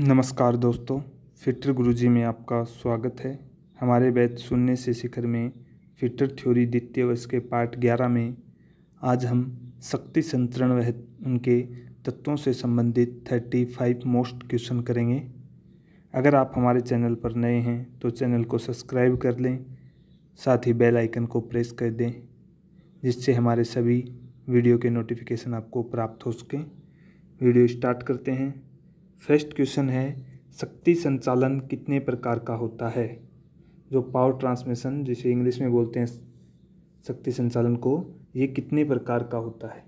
नमस्कार दोस्तों फिटर गुरुजी में आपका स्वागत है हमारे बैच सुनने से शिखर में फिटर थ्योरी द्वितीय वर्ष के पार्ट ग्यारह में आज हम शक्ति संतरण वह उनके तत्वों से संबंधित थर्टी फाइव मोस्ट क्वेश्चन करेंगे अगर आप हमारे चैनल पर नए हैं तो चैनल को सब्सक्राइब कर लें साथ ही बेल आइकन को प्रेस कर दें जिससे हमारे सभी वीडियो के नोटिफिकेशन आपको प्राप्त हो सकें वीडियो स्टार्ट करते हैं फर्स्ट क्वेश्चन है शक्ति संचालन कितने प्रकार का होता है जो पावर ट्रांसमिशन जिसे इंग्लिश में बोलते हैं शक्ति संचालन को ये कितने प्रकार का होता है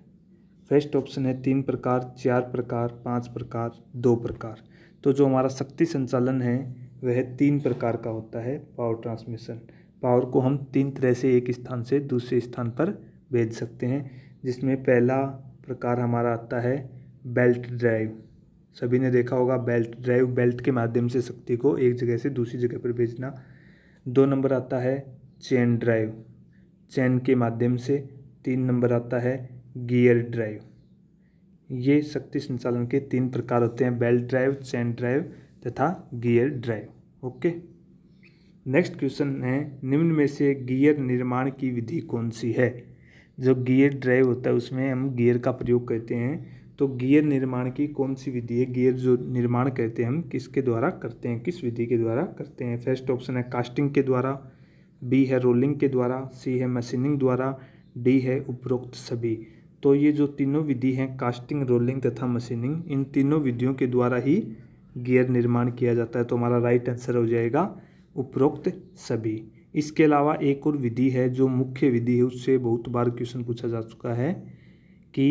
फर्स्ट ऑप्शन है तीन प्रकार चार प्रकार पाँच प्रकार दो प्रकार तो जो हमारा शक्ति संचालन है वह तीन प्रकार का होता है पावर ट्रांसमिशन पावर को हम तीन तरह से एक स्थान से दूसरे स्थान पर भेज सकते हैं जिसमें पहला प्रकार हमारा आता है बेल्ट ड्राइव सभी ने देखा होगा बेल्ट ड्राइव बेल्ट के माध्यम से शक्ति को एक जगह से दूसरी जगह पर भेजना दो नंबर आता है चेन ड्राइव चेन के माध्यम से तीन नंबर आता है गियर ड्राइव ये शक्ति संचालन के तीन प्रकार होते हैं बेल्ट ड्राइव चेन ड्राइव तथा gear drive okay next question है निम्न में से गियर निर्माण की विधि कौन सी है जो गियर ड्राइव होता है उसमें हम गियर का प्रयोग करते हैं तो गियर निर्माण की कौन सी विधि है गियर जो निर्माण करते हैं हम किसके द्वारा करते हैं किस विधि के द्वारा करते हैं फर्स्ट ऑप्शन है कास्टिंग के द्वारा बी है रोलिंग के द्वारा सी है मशीनिंग द्वारा डी है उपरोक्त सभी तो ये जो तीनों विधि हैं कास्टिंग रोलिंग तथा मशीनिंग इन तीनों विधियों के द्वारा ही गियर निर्माण किया जाता है तो हमारा राइट आंसर हो जाएगा उपरोक्त सभी इसके अलावा एक और विधि है जो मुख्य विधि है उससे बहुत बार क्वेश्चन पूछा जा चुका है कि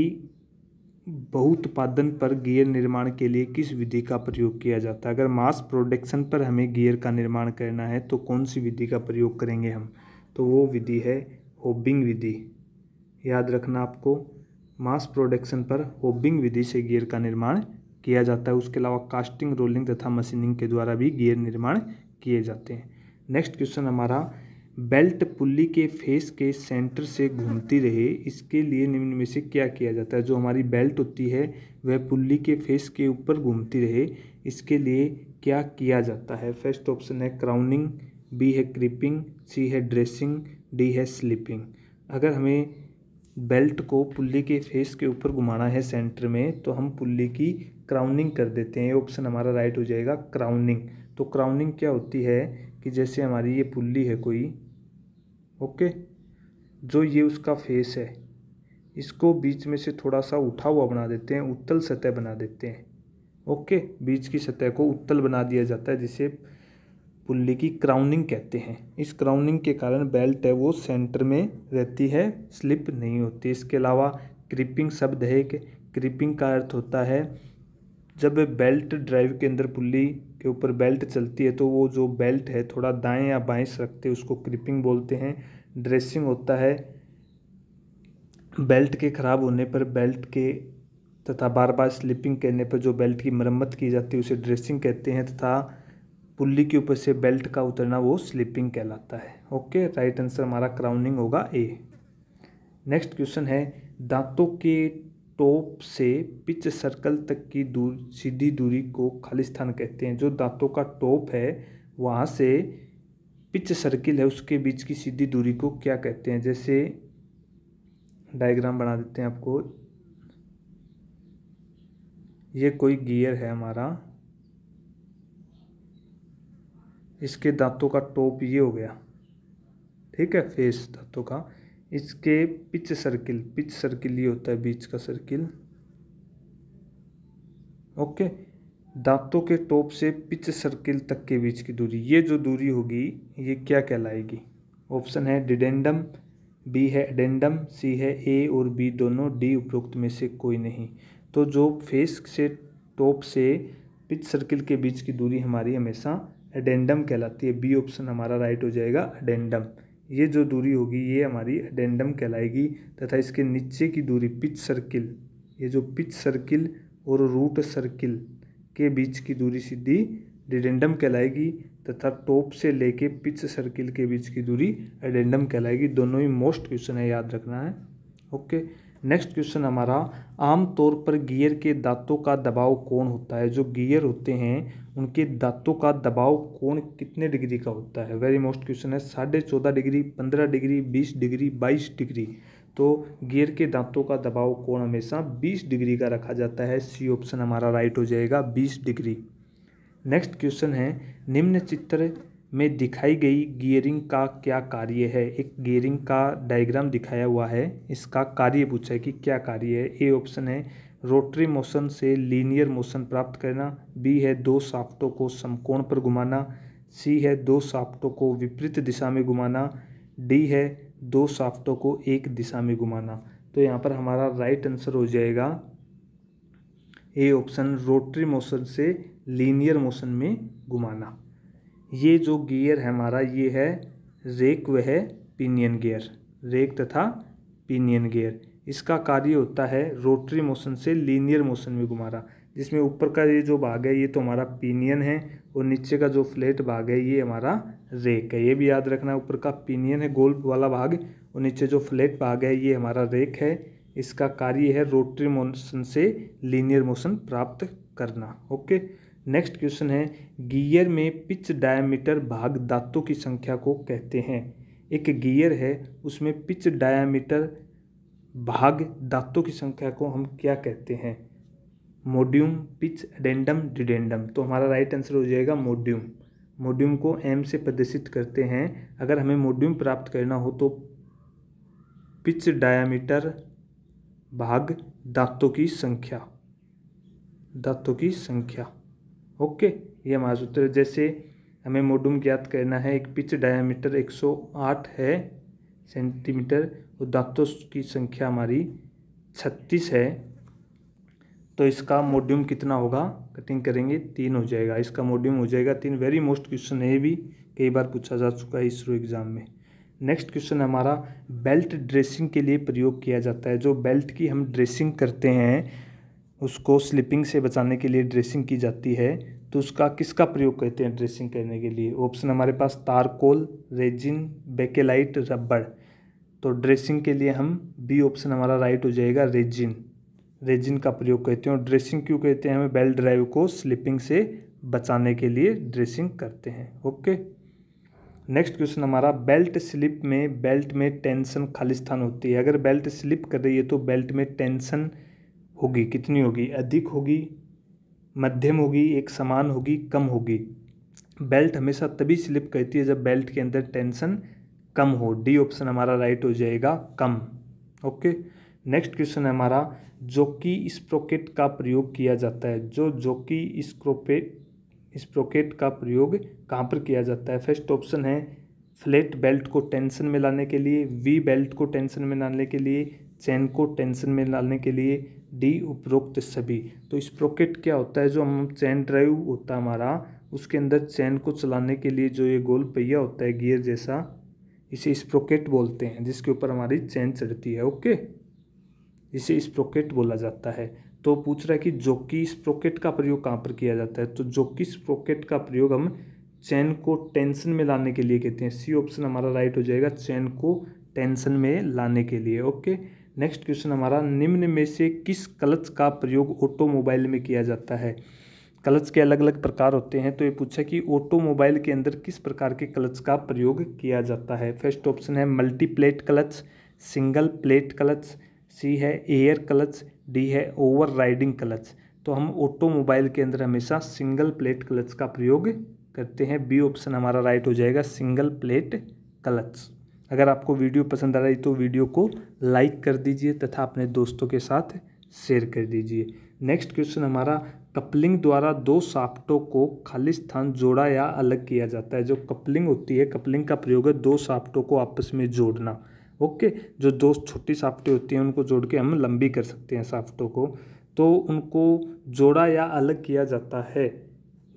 बहुत्पादन पर गियर निर्माण के लिए किस विधि का प्रयोग किया जाता है अगर मास प्रोडक्शन पर हमें गियर का निर्माण करना है तो कौन सी विधि का प्रयोग करेंगे हम तो वो विधि है होबिंग विधि याद रखना आपको मास प्रोडक्शन पर होबिंग विधि से गियर का निर्माण किया जाता है उसके अलावा कास्टिंग रोलिंग तथा मशीनिंग के द्वारा भी गियर निर्माण किए जाते हैं नेक्स्ट क्वेश्चन हमारा बेल्ट पुल्ली के फेस के सेंटर से घूमती रहे इसके लिए निम्न में से क्या किया जाता है जो हमारी बेल्ट होती है वह पुल्ली के फेस के ऊपर घूमती रहे इसके लिए क्या किया जाता है फर्स्ट ऑप्शन है क्राउनिंग बी है क्रिपिंग सी है ड्रेसिंग डी है स्लिपिंग अगर हमें बेल्ट को पुल्ली के फेस के ऊपर घुमाना है सेंटर में तो हम पुल्ली की क्राउनिंग कर देते हैं ऑप्शन हमारा राइट हो जाएगा क्राउनिंग तो क्राउनिंग क्या होती है कि जैसे हमारी ये पुल्ली है कोई ओके जो ये उसका फेस है इसको बीच में से थोड़ा सा उठा हुआ बना देते हैं उत्तल सतह बना देते हैं ओके बीच की सतह को उत्तल बना दिया जाता है जिसे पुल्ली की क्राउनिंग कहते हैं इस क्राउनिंग के कारण बेल्ट है वो सेंटर में रहती है स्लिप नहीं होती इसके अलावा क्रिपिंग शब्द है एक क्रिपिंग का अर्थ होता है जब बेल्ट ड्राइव के अंदर पुल्ली के ऊपर बेल्ट चलती है तो वो जो बेल्ट है थोड़ा दाएं या बाएं रखते हैं उसको क्रिपिंग बोलते हैं ड्रेसिंग होता है बेल्ट के ख़राब होने पर बेल्ट के तथा बार बार स्लिपिंग करने पर जो बेल्ट की मरम्मत की जाती है उसे ड्रेसिंग कहते हैं तथा पुल्ली के ऊपर से बेल्ट का उतरना वो स्लिपिंग कहलाता है ओके राइट आंसर हमारा क्राउनिंग होगा ए नेक्स्ट क्वेश्चन है दांतों के टॉप से पिच सर्कल तक की दूर सीधी दूरी को खालिस्थान कहते हैं जो दांतों का टॉप है वहाँ से पिच सर्किल है उसके बीच की सीधी दूरी को क्या कहते हैं जैसे डायग्राम बना देते हैं आपको ये कोई गियर है हमारा इसके दांतों का टॉप ये हो गया ठीक है फेस दांतों का इसके पिच सर्किल पिच सर्किल ये होता है बीच का सर्किल ओके दांतों के टॉप से पिच सर्किल तक के बीच की दूरी ये जो दूरी होगी ये क्या कहलाएगी ऑप्शन है डिडेंडम बी है एडेंडम सी है ए और बी दोनों डी उपरोक्त में से कोई नहीं तो जो फेस से टॉप से पिच सर्किल के बीच की दूरी हमारी हमेशा एडेंडम कहलाती है बी ऑप्शन हमारा राइट हो जाएगा एडेंडम ये जो दूरी होगी ये हमारी एडेंडम कहलाएगी तथा इसके नीचे की दूरी पिच सर्किल ये जो पिच सर्किल और रूट सर्किल के बीच की दूरी सीधी डिडेंडम कहलाएगी तथा टॉप से लेके पिच सर्किल के बीच की दूरी एडेंडम कहलाएगी दोनों ही मोस्ट क्वेश्चन है याद रखना है ओके नेक्स्ट क्वेश्चन हमारा आमतौर पर गियर के दांतों का दबाव कौन होता है जो गियर होते हैं उनके दांतों का दबाव कौन कितने डिग्री का होता है वेरी मोस्ट क्वेश्चन है साढ़े चौदह डिग्री पंद्रह डिग्री बीस डिग्री बाईस डिग्री तो गियर के दांतों का दबाव कौन हमेशा बीस डिग्री का रखा जाता है सी ऑप्शन हमारा राइट हो जाएगा बीस डिग्री नेक्स्ट क्वेश्चन है निम्न चित्र में दिखाई गई गियरिंग का क्या कार्य है एक गियरिंग का डायग्राम दिखाया हुआ है इसका कार्य पूछा है कि क्या कार्य है ए ऑप्शन है रोटरी मोशन से लीनियर मोशन प्राप्त करना बी है दो साफ्टों को समकोण पर घुमाना सी है दो साफ्टों को विपरीत दिशा में घुमाना डी है दो साफ्टों को एक दिशा में घुमाना तो यहाँ पर हमारा राइट आंसर हो जाएगा ए ऑप्शन रोटरी मोशन से लीनियर मोशन में घुमाना ये जो गियर है हमारा ये है रेक वह है पिनियन गियर रेक तथा पिनियन गियर इसका कार्य होता है रोटरी मोशन से लीनियर मोशन में घुमाना जिसमें ऊपर का ये जो भाग है ये तो हमारा पिनियन है और नीचे का जो फ्लैट भाग है ये हमारा रेक है ये भी याद रखना है ऊपर का पिनियन है गोल वाला भाग और नीचे जो फ्लैट भाग है ये हमारा रेक है इसका कार्य है रोटरी मोशन से लीनियर मोशन प्राप्त करना ओके नेक्स्ट क्वेश्चन है गियर में पिच डायामीटर भाग दांतों की संख्या को कहते हैं एक गियर है उसमें पिच डायामीटर भाग दांतों की संख्या को हम क्या कहते हैं मोड्यूम पिच एडेंडम डिडेंडम तो हमारा राइट आंसर हो जाएगा मोड्यूम मोड्यूम को एम से प्रदर्शित करते हैं अगर हमें मोड्यूम प्राप्त करना हो तो पिच डायामीटर भाग दांतों की संख्या दांतों की संख्या ओके ये हमारा सूत्र जैसे हमें मोडूम ज्ञात करना है एक पिच डायमीटर 108 है सेंटीमीटर और दांतों की संख्या हमारी 36 है तो इसका मोड्यूम कितना होगा कटिंग करेंगे तीन हो जाएगा इसका मोड्यूम हो जाएगा तीन वेरी मोस्ट क्वेश्चन है भी कई बार पूछा जा चुका है इसरो एग्ज़ाम में नेक्स्ट क्वेश्चन हमारा बेल्ट ड्रेसिंग के लिए प्रयोग किया जाता है जो बेल्ट की हम ड्रेसिंग करते हैं उसको स्लिपिंग से बचाने के लिए ड्रेसिंग की जाती है तो उसका किसका प्रयोग कहते हैं ड्रेसिंग करने के लिए ऑप्शन हमारे पास तारकोल रेजिन बेकेलाइट रबड़ तो ड्रेसिंग के लिए हम बी ऑप्शन हमारा राइट हो जाएगा रेजिन रेजिन का प्रयोग कहते हैं और ड्रेसिंग क्यों कहते हैं हमें बेल ड्राइव को स्लिपिंग से बचाने के लिए ड्रेसिंग करते हैं ओके नेक्स्ट क्वेश्चन हमारा बेल्ट स्लिप में बेल्ट में टेंशन खाली स्थान होती है अगर बेल्ट स्लिप कर रही है तो बेल्ट में टेंशन होगी कितनी होगी अधिक होगी मध्यम होगी एक समान होगी कम होगी बेल्ट हमेशा तभी स्लिप करती है जब बेल्ट के अंदर टेंशन कम हो डी ऑप्शन हमारा राइट हो जाएगा कम ओके नेक्स्ट क्वेश्चन है हमारा जोकी स्प्रोकेट का प्रयोग किया जाता है जो जोकी स्क्रोपेट स्प्रोकेट का प्रयोग कहाँ पर किया जाता है फर्स्ट ऑप्शन है फ्लेट बेल्ट को टेंशन में लाने के लिए वी बेल्ट को टेंशन में लाने के लिए चैन को टेंशन में लाने के लिए डी उपरोक्त सभी तो इस स्प्रोकेट क्या होता है जो हम चैन ड्राइव होता है हमारा उसके अंदर चैन को चलाने के लिए जो ये गोल पहिया होता है गियर जैसा इसे स्प्रोकेट बोलते हैं जिसके ऊपर हमारी चैन चढ़ती है ओके इसे स्प्रोकेट बोला जाता है तो पूछ रहा है कि जोकी स्प्रोकेट का प्रयोग कहाँ पर किया जाता है तो जोकी स्प्रोकेट का प्रयोग हम चैन को टेंशन में लाने के लिए कहते हैं सी ऑप्शन हमारा राइट हो जाएगा चैन को टेंशन में लाने के लिए ओके नेक्स्ट क्वेश्चन हमारा निम्न में से किस क्लच का प्रयोग ऑटोमोबाइल में किया जाता है क्लच के अलग अलग प्रकार होते हैं तो ये पूछा कि ऑटोमोबाइल के अंदर किस प्रकार के क्लच का प्रयोग किया जाता है फर्स्ट ऑप्शन है multi plate clutch single plate clutch C है एयर क्लच डी है ओवर राइडिंग क्लच तो हम ऑटोमोबाइल के अंदर हमेशा सिंगल प्लेट क्लच का प्रयोग करते हैं बी ऑप्शन हमारा राइट हो जाएगा सिंगल प्लेट क्लच अगर आपको वीडियो पसंद आ रही तो वीडियो को लाइक कर दीजिए तथा अपने दोस्तों के साथ शेयर कर दीजिए नेक्स्ट क्वेश्चन हमारा कपलिंग द्वारा दो साफ्टों को खाली स्थान जोड़ा या अलग किया जाता है जो कपलिंग होती है कपलिंग का प्रयोग है दो साफ्टों को आपस में जोड़ना ओके जो दो छोटी साफ्टें होती हैं उनको जोड़ के हम लंबी कर सकते हैं साफ्टों को तो उनको जोड़ा या अलग किया जाता है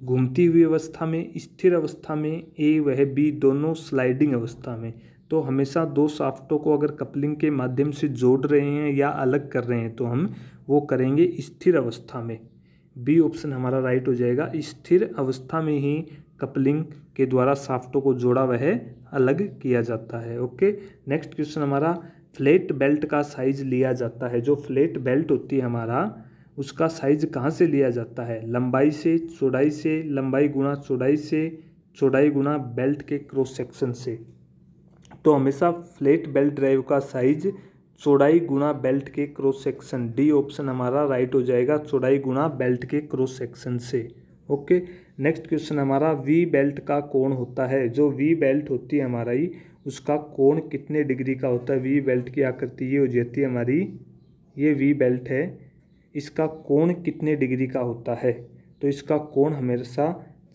घूमती हुई अवस्था में स्थिर अवस्था में ए वह बी दोनों स्लाइडिंग अवस्था में तो हमेशा दो साफ्टों को अगर कपलिंग के माध्यम से जोड़ रहे हैं या अलग कर रहे हैं तो हम वो करेंगे स्थिर अवस्था में बी ऑप्शन हमारा राइट हो जाएगा स्थिर अवस्था में ही कपलिंग के द्वारा साफ्टों को जोड़ा वह अलग किया जाता है ओके नेक्स्ट क्वेश्चन हमारा फ्लेट बेल्ट का साइज लिया जाता है जो फ्लेट बेल्ट होती है हमारा उसका साइज कहाँ से लिया जाता है लंबाई से चौड़ाई से लंबाई गुणा चौड़ाई से चौड़ाई गुणा बेल्ट के क्रॉस सेक्शन से तो हमेशा फ्लैट बेल्ट ड्राइव का साइज चौड़ाई गुणा बेल्ट के क्रॉस सेक्शन डी ऑप्शन हमारा राइट हो जाएगा चौड़ाई गुणा बेल्ट के क्रॉस सेक्शन से ओके नेक्स्ट क्वेश्चन हमारा वी बेल्ट का कोण होता है जो वी बेल्ट होती है हमारी उसका कोण कितने डिग्री का होता है वी बेल्ट की आकृति ये हो जाती है हमारी ये वी बेल्ट है इसका कोण कितने डिग्री का होता है तो इसका कोण हमेशा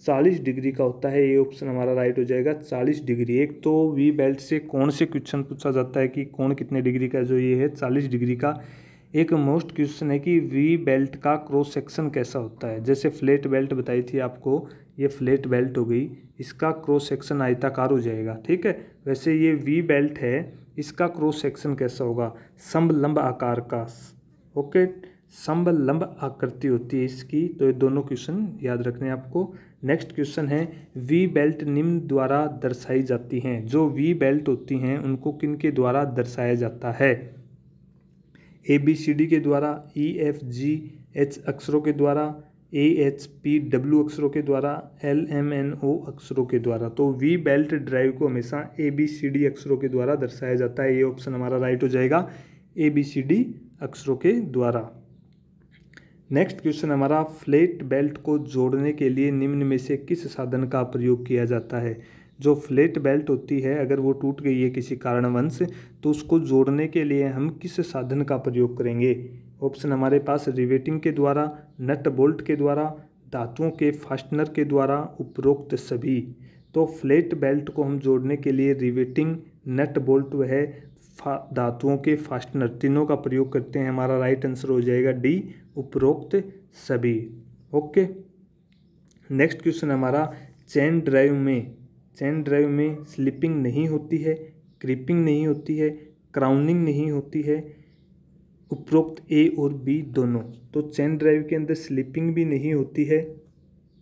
चालीस डिग्री का होता है ये ऑप्शन हमारा राइट हो जाएगा चालीस डिग्री एक तो वी बेल्ट से कौन से क्वेश्चन पूछा जाता है कि कौन कितने डिग्री का जो ये है चालीस डिग्री का एक मोस्ट क्वेश्चन है कि वी बेल्ट का क्रॉस सेक्शन कैसा होता है जैसे फ्लेट बेल्ट बताई थी आपको ये फ्लेट बेल्ट हो गई इसका क्रॉस सेक्शन आयताकार हो जाएगा ठीक है वैसे ये वी बेल्ट है इसका क्रॉस सेक्शन कैसा होगा संभ लंब आकार का ओके संभ लंब आकृति होती है इसकी तो ये दोनों क्वेश्चन याद रखने आपको नेक्स्ट क्वेश्चन है वी बेल्ट निम्न द्वारा दर्शाई जाती हैं जो वी बेल्ट होती हैं उनको किन के द्वारा दर्शाया जाता है ए बी सी डी के द्वारा ई एफ जी एच अक्षरों के द्वारा ए एच पी डब्ल्यू अक्षरों के द्वारा एल एम एन ओ अक्षरों के द्वारा तो वी बेल्ट ड्राइव को हमेशा ए बी सी डी अक्षरों के द्वारा दर्शाया जाता है ये ऑप्शन हमारा राइट हो जाएगा ए बी सी डी अक्षरों के द्वारा नेक्स्ट क्वेश्चन हमारा फ्लेट बेल्ट को जोड़ने के लिए निम्न में से किस साधन का प्रयोग किया जाता है जो फ्लेट बेल्ट होती है अगर वो टूट गई है किसी कारणवंश तो उसको जोड़ने के लिए हम किस साधन का प्रयोग करेंगे ऑप्शन हमारे पास रिवेटिंग के द्वारा नट बोल्ट के द्वारा धातुओं के फास्टनर के द्वारा उपरोक्त सभी तो फ्लेट बेल्ट को हम जोड़ने के लिए रिवेटिंग नट बोल्ट वह धातुओं के फास्टनर तीनों का प्रयोग करते हैं हमारा राइट आंसर हो जाएगा डी उपरोक्त सभी ओके नेक्स्ट क्वेश्चन हमारा चैन ड्राइव में चैन ड्राइव में स्लिपिंग नहीं होती है क्रिपिंग नहीं होती है क्राउनिंग नहीं होती है उपरोक्त ए और बी दोनों तो चैन ड्राइव के अंदर स्लिपिंग भी नहीं होती है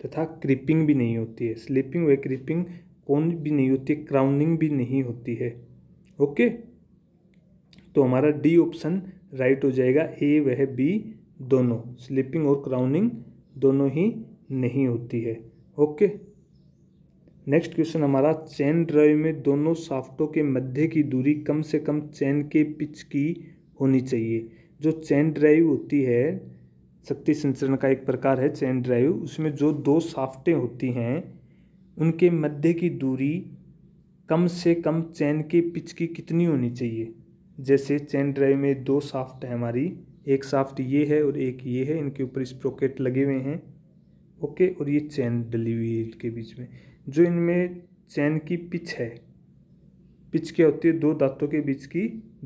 तथा क्रिपिंग भी नहीं होती है स्लिपिंग व क्रिपिंग कौन भी नहीं होती है क्राउनिंग भी नहीं होती है ओके तो हमारा डी ऑप्शन राइट हो जाएगा ए वह बी दोनों स्लिपिंग और क्राउनिंग दोनों ही नहीं होती है ओके नेक्स्ट क्वेश्चन हमारा चैन ड्राइव में दोनों साफ्टों के मध्य की दूरी कम से कम चैन के पिच की होनी चाहिए जो चैन ड्राइव होती है शक्ति संचरण का एक प्रकार है चैन ड्राइव उसमें जो दो साफ्टें होती हैं उनके मध्य की दूरी कम से कम चैन के पिच की कितनी होनी चाहिए जैसे चैन ड्राइव में दो साफ्ट है हमारी एक साफ्ट ये है और एक ये है इनके ऊपर स्प्रोकेट लगे हुए हैं ओके और ये चैन डली हुई है इनके बीच में जो इनमें चैन की पिच है पिच क्या होती है दो दांतों के बीच की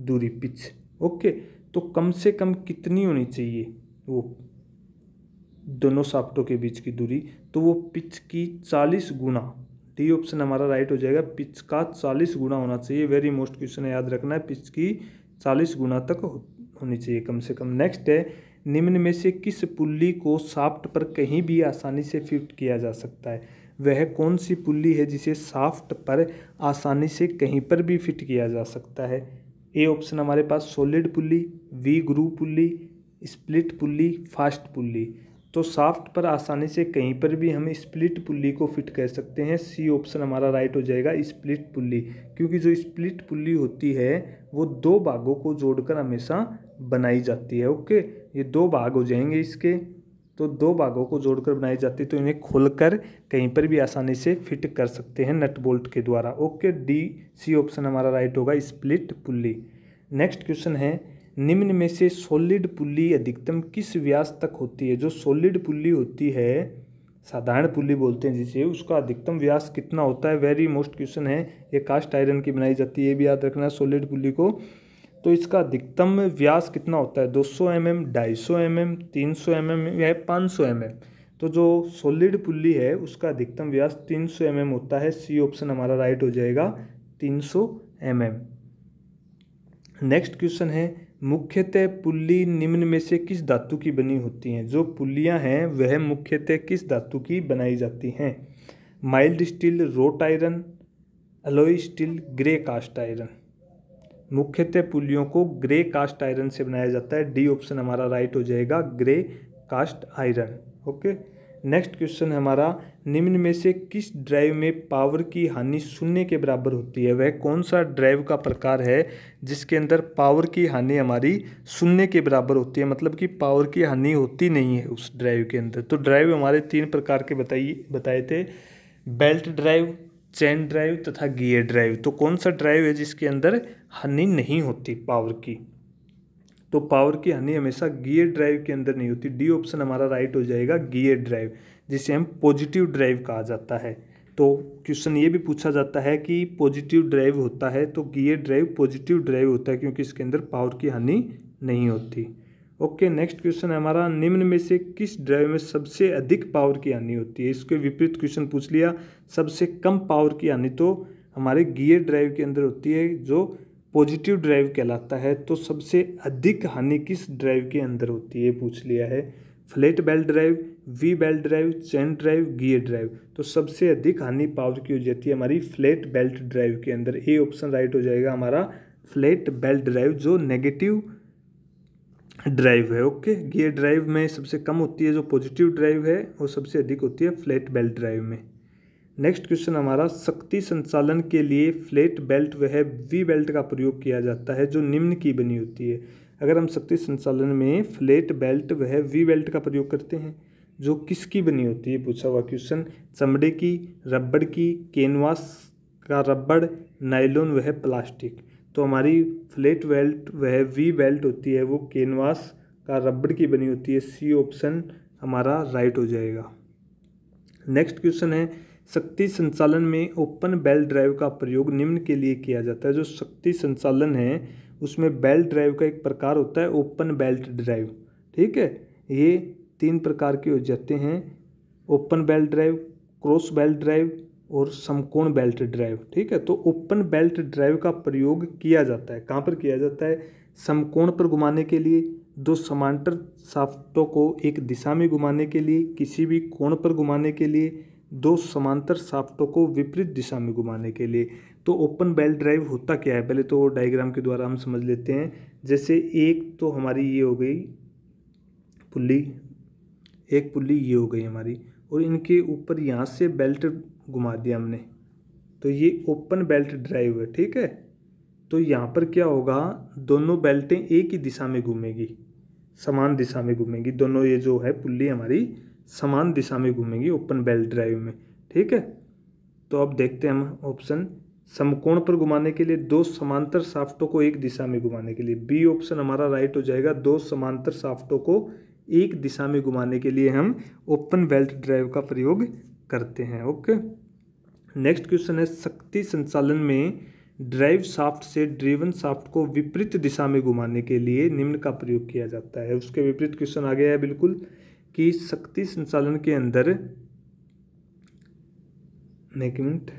दूरी पिच ओके तो कम से कम कितनी होनी चाहिए वो दोनों साफ्टों के बीच की दूरी तो वो पिच की चालीस गुना डी ऑप्शन हमारा राइट हो जाएगा पिच का चालीस गुना होना चाहिए वेरी मोस्ट क्वेश्चन याद रखना है पिच की चालीस गुना तक होनी चाहिए कम से कम नेक्स्ट है निम्न में से किस पुल्ली को साफ्ट पर कहीं भी आसानी से फिट किया जा सकता है वह कौन सी पुल्ली है जिसे साफ्ट पर आसानी से कहीं पर भी फिट किया जा सकता है ए ऑप्शन हमारे पास solid pulley V groove pulley split pulley fast pulley तो साफ्ट पर आसानी से कहीं पर भी हम स्प्लिट पुल्ली को फिट कर सकते हैं सी ऑप्शन हमारा राइट हो जाएगा स्प्लिट पुल्ली क्योंकि जो स्प्लिट पुल्ली होती है वो दो भागों को जोड़कर हमेशा बनाई जाती है ओके ये दो भाग हो जाएंगे इसके तो दो भागों को जोड़कर बनाई जाती है तो इन्हें खोलकर कहीं पर भी आसानी से फिट कर सकते हैं नट बोल्ट के द्वारा ओके डी सी ऑप्शन हमारा राइट होगा स्प्लिट पुल्ली नेक्स्ट क्वेश्चन है निम्न में से सॉलिड पुल्ली अधिकतम किस व्यास तक होती है जो सॉलिड पुल्ली होती है साधारण पुल्ली बोलते हैं जिसे उसका अधिकतम व्यास कितना होता है वेरी मोस्ट क्वेश्चन है ये कास्ट आयरन की बनाई जाती है ये भी याद रखना सॉलिड पुल्ली को तो इसका अधिकतम व्यास कितना होता है 200 सौ एम एम ढाई सौ एम एम तीन सौ एम एम या पाँच सौ एम एम तो जो सॉलिड पुल्ली है उसका अधिकतम व्यास 300 सौ mm होता है सी ऑप्शन हमारा राइट हो जाएगा 300 सौ mm. नेक्स्ट क्वेश्चन है मुख्यतः पुल्ली निम्न में से किस धातु की बनी होती हैं जो पुलियाँ हैं वह मुख्यतः किस धातु की बनाई जाती हैं mild steel wrought iron alloy steel grey cast iron मुख्यतः पुलियों को ग्रे कास्ट आयरन से बनाया जाता है डी ऑप्शन हमारा राइट हो जाएगा grey cast iron okay next question हमारा निम्न में से किस ड्राइव में पावर की हानि शून्य के बराबर होती है वह कौन सा ड्राइव का प्रकार है जिसके अंदर पावर की हानि हमारी शून्य के बराबर होती है मतलब कि पावर की हानि होती नहीं है उस ड्राइव के अंदर तो ड्राइव हमारे तीन प्रकार के बताइए बताए थे बेल्ट ड्राइव चैन ड्राइव तथा गियर ड्राइव तो कौन सा ड्राइव है जिसके अंदर हानि नहीं होती पावर की तो पावर की हानि हमेशा गियर ड्राइव के अंदर नहीं होती डी ऑप्शन हमारा राइट हो जाएगा गियर ड्राइव जिसे हम पॉजिटिव ड्राइव कहा जाता है तो क्वेश्चन ये भी पूछा जाता है कि पॉजिटिव ड्राइव होता है तो गियर ड्राइव पॉजिटिव ड्राइव होता है क्योंकि इसके अंदर पावर की हानि नहीं होती ओके नेक्स्ट क्वेश्चन है हमारा निम्न में से किस ड्राइव में सबसे अधिक पावर की हानि होती है इसके विपरीत क्वेश्चन पूछ लिया सबसे कम पावर की हानि तो हमारे गियर ड्राइव के अंदर होती है जो पॉजिटिव ड्राइव कहलाता है तो सबसे अधिक हानि किस ड्राइव के अंदर होती है पूछ लिया है flat belt drive V belt drive chain drive gear drive तो सबसे अधिक हानि पावर की हो जाती है हमारी फ्लैट बेल्ट ड्राइव के अंदर ए ऑप्शन राइट हो जाएगा हमारा फ्लैट बेल्ट ड्राइव जो नेगेटिव ड्राइव है ओके गियर ड्राइव में सबसे कम होती है जो पॉजिटिव ड्राइव है और सबसे अधिक होती है फ्लैट बेल्ट ड्राइव में नेक्स्ट क्वेश्चन हमारा शक्ति संचालन के लिए फ्लैट बेल्ट वह वी बेल्ट का प्रयोग किया जाता है जो निम्न की बनी होती है अगर हम शक्ति संचालन में फ्लैट बेल्ट वह वी बेल्ट का प्रयोग करते हैं जो किसकी बनी होती है पूछा हुआ क्वेश्चन चमड़े की रबड़ की कैनवास का रबड़ नाइलोन वह प्लास्टिक तो हमारी फ्लेट बेल्ट वह वी बेल्ट होती है वो कैनवास का रबड़ की बनी होती है सी ऑप्शन हमारा राइट हो जाएगा नेक्स्ट क्वेश्चन है शक्ति संचालन में ओपन बेल ड्राइव का प्रयोग निम्न के लिए किया जाता है जो शक्ति संचालन है उसमें बेल ड्राइव का एक प्रकार होता है ओपन बेल्ट ड्राइव ठीक है ये तीन प्रकार के हो जाते हैं open belt drive cross belt drive और समकोण बेल्ट ड्राइव ठीक है तो ओपन बेल्ट ड्राइव का प्रयोग किया जाता है कहाँ पर किया जाता है समकोण पर घुमाने के लिए दो समांतर साफ्टों को एक दिशा में घुमाने के लिए किसी भी कोण पर घुमाने के लिए दो समांतर साफ्टों को विपरीत दिशा में घुमाने के लिए तो ओपन बेल्ट ड्राइव होता क्या है पहले तो डायग्राम के द्वारा हम समझ लेते हैं जैसे एक तो हमारी ये हो गई पुल्ली एक पुल्ली ये हो गई हमारी और इनके ऊपर यहाँ से बेल्ट घुमा दिया हमने तो ये ओपन बेल्ट ड्राइव है ठीक है तो यहाँ पर क्या होगा दोनों बेल्टें एक ही दिशा में घूमेगी समान दिशा में घूमेगी दोनों ये जो है पुल्ली हमारी समान दिशा में घूमेगी ओपन बेल्ट ड्राइव में ठीक है तो अब देखते हैं हम ऑप्शन समकोण पर घुमाने के लिए दो समांतर साफ्टों को एक दिशा में घुमाने के लिए बी ऑप्शन हमारा राइट हो जाएगा दो समांतर साफ्टों को एक दिशा में घुमाने के लिए हम ओपन बेल्ट ड्राइव का प्रयोग करते हैं ओके नेक्स्ट क्वेश्चन है शक्ति संचालन में ड्राइव साफ्ट से ड्रीवन साफ्ट को विपरीत दिशा में घुमाने के लिए निम्न का प्रयोग किया जाता है उसके विपरीत क्वेश्चन आ गया है बिल्कुल कि शक्ति संचालन के अंदर एक मिनट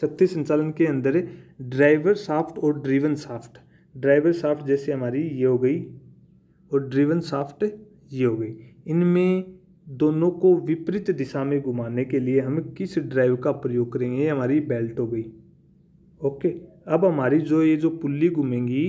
शक्ति संचालन के अंदर ड्राइवर साफ्ट और ड्रीवन साफ्ट ड्राइवर साफ्ट जैसे हमारी ये हो गई और ड्रीवन साफ्ट ये हो गई इनमें दोनों को विपरीत दिशा में घुमाने के लिए हम किस ड्राइव का प्रयोग करेंगे ये हमारी बेल्ट हो गई ओके अब हमारी जो ये जो पुल्ली घूमेंगी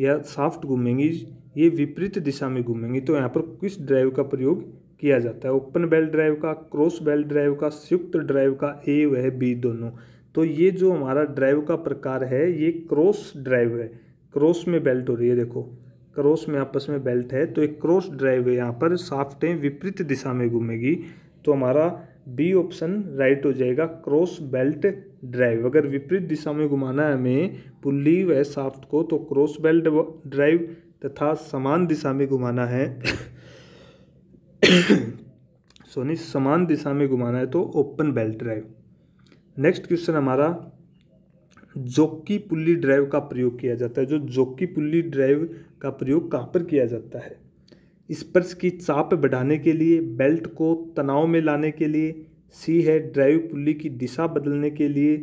या साफ्ट घूमेंगी ये विपरीत दिशा में घूमेंगी तो यहाँ पर किस ड्राइव का प्रयोग किया जाता है ओपन बेल्ट ड्राइव का क्रॉस बेल्ट ड्राइव का संयुक्त ड्राइव का ए वह बी दोनों तो ये जो हमारा ड्राइव का प्रकार है ये क्रॉस ड्राइव है क्रॉस में बेल्ट हो रही है देखो क्रॉस में आपस में बेल्ट है तो एक क्रॉस ड्राइव है यहाँ पर साफ्टें विपरीत दिशा में घूमेगी तो हमारा बी ऑप्शन राइट हो जाएगा क्रॉस बेल्ट ड्राइव अगर विपरीत दिशा में घुमाना है हमें पुल्ली व साफ्ट को तो क्रॉस बेल्ट ड्राइव तथा समान दिशा में घुमाना है सोनी समान दिशा में घुमाना है तो open belt drive next question हमारा जोकी पुल्ली ड्राइव का प्रयोग किया जाता है जो जोकी पुल्ली ड्राइव का प्रयोग कहाँ पर किया जाता है स्पर्श की चाप बढ़ाने के लिए बेल्ट को तनाव में लाने के लिए सी है ड्राइव पुल्ली की दिशा बदलने के लिए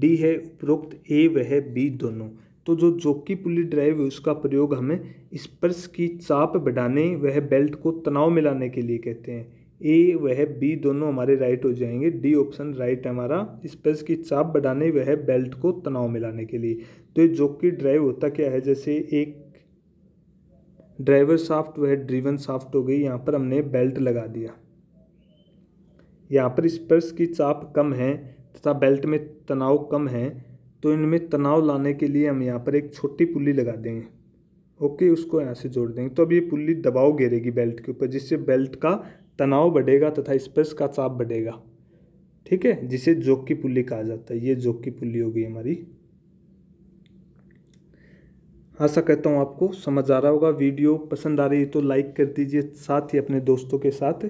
डी है उपरोक्त ए वह बी दोनों तो जो जोकी पुल्ली ड्राइव है उसका प्रयोग हमें स्पर्श की चाप बढ़ाने वह बेल्ट को तनाव में लाने के लिए कहते हैं ए वह बी दोनों हमारे राइट हो जाएंगे डी ऑप्शन राइट है हमारा स्पेस की चाप बढ़ाने वह बेल्ट को तनाव मिलाने के लिए तो ये कि ड्राइव होता क्या है जैसे एक ड्राइवर साफ्ट वह ड्रीवन साफ्ट हो गई यहाँ पर हमने बेल्ट लगा दिया यहाँ पर स्पर्श की चाप कम है तथा बेल्ट में तनाव कम है तो इनमें तनाव लाने के लिए हम यहाँ पर एक छोटी पुली लगा देंगे ओके उसको यहाँ से जोड़ देंगे तो अब ये पुली दबाव घेरेगी बेल्ट के ऊपर जिससे बेल्ट का तनाव बढ़ेगा तथा स्पर्श का चाप बढ़ेगा ठीक है जिसे जोक की पुल्ली कहा जाता है ये जोक की पुल्ली हो गई हमारी आशा कहता हूँ आपको समझ आ रहा होगा वीडियो पसंद आ रही है तो लाइक कर दीजिए साथ ही अपने दोस्तों के साथ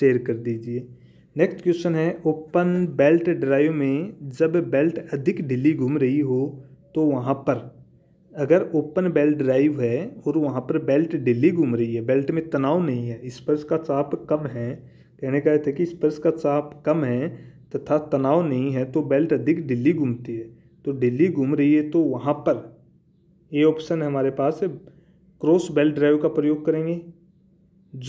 शेयर कर दीजिए नेक्स्ट क्वेश्चन है ओपन बेल्ट ड्राइव में जब बेल्ट अधिक ढीली घूम रही हो तो वहाँ पर अगर ओपन बेल्ट ड्राइव है और वहाँ पर बेल्ट डेली घूम रही है बेल्ट में तनाव नहीं है स्पर्श का चाप कम है कहने का अर्थ है कि स्पर्श का चाप कम है तथा तनाव नहीं है तो बेल्ट अधिक ढिल्ली घूमती है तो डेली घूम रही है तो वहाँ पर ये ऑप्शन है हमारे पास क्रॉस बेल्ट ड्राइव का प्रयोग करेंगे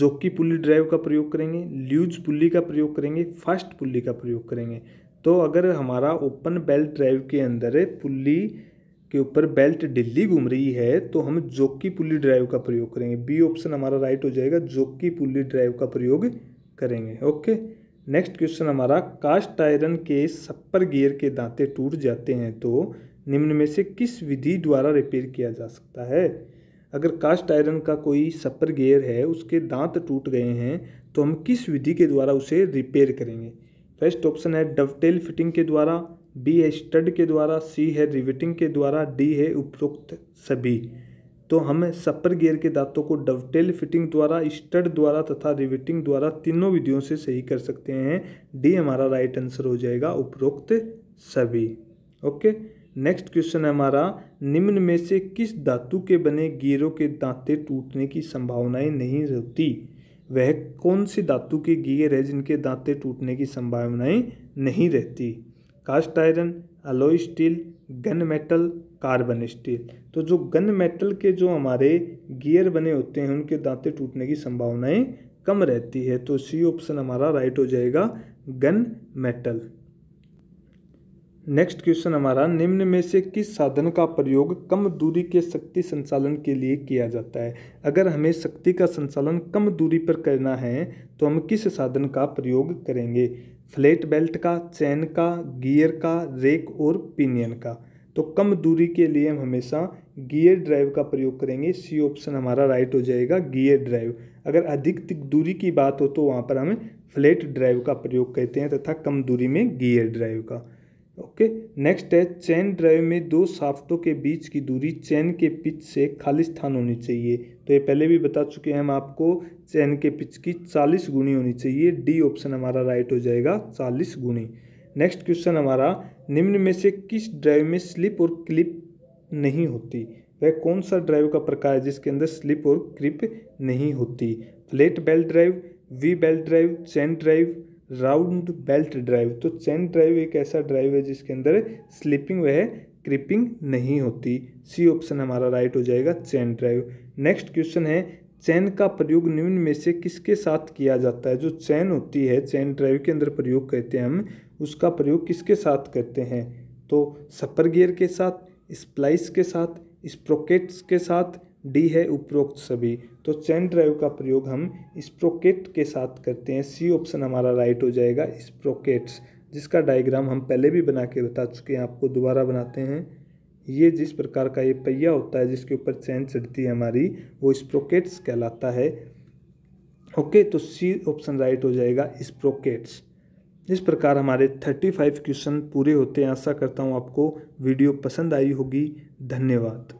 जोकी पुली ड्राइव का प्रयोग करेंगे ल्यूज पुली का प्रयोग करेंगे फास्ट पुली का प्रयोग करेंगे तो अगर हमारा ओपन बेल्ट ड्राइव के अंदर पुली के ऊपर बेल्ट दिल्ली घूम रही है तो हम जोकी पुली ड्राइव का प्रयोग करेंगे बी ऑप्शन हमारा राइट हो जाएगा जोकी पुली ड्राइव का प्रयोग करेंगे ओके नेक्स्ट क्वेश्चन हमारा कास्ट आयरन के सप्पर गियर के दांते टूट जाते हैं तो निम्न में से किस विधि द्वारा रिपेयर किया जा सकता है अगर कास्ट आयरन का कोई सप्पर गियर है उसके दांत टूट गए हैं तो हम किस विधि के द्वारा उसे रिपेयर करेंगे फर्स्ट ऑप्शन है डवटेल फिटिंग के द्वारा बी है स्टड के द्वारा सी है रिविटिंग के द्वारा डी है उपरोक्त सभी तो हम सपर गियर के दांतों को डवटेल फिटिंग द्वारा स्टड द्वारा तथा रिविटिंग द्वारा तीनों विधियों से सही कर सकते हैं डी हमारा राइट आंसर हो जाएगा उपरोक्त सभी ओके नेक्स्ट क्वेश्चन है हमारा निम्न में से किस धातु के बने गियरों के दांते टूटने की संभावनाएं नहीं रहती वह कौन सी धातु के गियर है जिनके दांते टूटने की संभावनाएं नहीं रहती cast iron alloy steel gun metal carbon steel तो जो गन मेटल के जो हमारे गियर बने होते हैं उनके दांते टूटने की संभावनाएं कम रहती है तो सी ऑप्शन हमारा राइट हो जाएगा गन मेटल नेक्स्ट क्वेश्चन हमारा निम्न में से किस साधन का प्रयोग कम दूरी के शक्ति संचालन के लिए किया जाता है अगर हमें शक्ति का संचालन कम दूरी पर करना है तो हम किस साधन का प्रयोग करेंगे फ्लेट बेल्ट का चैन का गियर का रेक और पिनियन का तो कम दूरी के लिए हम हमेशा गियर ड्राइव का प्रयोग करेंगे सी ऑप्शन हमारा राइट हो जाएगा गियर ड्राइव अगर अधिक दूरी की बात हो तो वहाँ पर हमें फ्लेट ड्राइव का प्रयोग कहते हैं तथा कम दूरी में गियर ड्राइव का ओके नेक्स्ट है चैन ड्राइव में दो साफ्टों के बीच की दूरी चैन के पिच से खाली स्थान होनी चाहिए तो ये पहले भी बता चुके हैं हम आपको चैन के पिच की चालीस गुणी होनी चाहिए डी ऑप्शन हमारा राइट हो जाएगा चालीस गुणी नेक्स्ट क्वेश्चन हमारा निम्न में से किस ड्राइव में स्लिप और क्लिप नहीं होती वह कौन सा ड्राइव का प्रकार है जिसके अंदर स्लिप और क्लिप नहीं होती flat belt drive V belt drive chain drive round belt drive तो चैन ड्राइव एक ऐसा ड्राइव है जिसके अंदर स्लिपिंग वह क्रिपिंग नहीं होती सी ऑप्शन हमारा राइट हो जाएगा चैन ड्राइव नेक्स्ट क्वेश्चन है चैन का प्रयोग निम्न में से किसके साथ किया जाता है जो चैन होती है चैन ड्राइव के अंदर प्रयोग करते हैं हम उसका प्रयोग किसके साथ करते हैं तो सपर गियर के साथ स्प्लाइस के साथ स्प्रोकेट्स के साथ डी है उपरोक्त सभी तो चैन ड्राइव का प्रयोग हम स्प्रोकेट के साथ करते हैं सी ऑप्शन हमारा राइट हो जाएगा स्प्रोकेट्स जिसका डायग्राम हम पहले भी बना के बता चुके हैं आपको दोबारा बनाते हैं ये जिस प्रकार का ये पहिया होता है जिसके ऊपर चैन चढ़ती है हमारी वो स्प्रोकेट्स कहलाता है ओके तो सी ऑप्शन राइट हो जाएगा स्प्रोकेट्स इस प्रकार हमारे 35 क्वेश्चन पूरे होते हैं आशा करता हूँ आपको वीडियो पसंद आई होगी धन्यवाद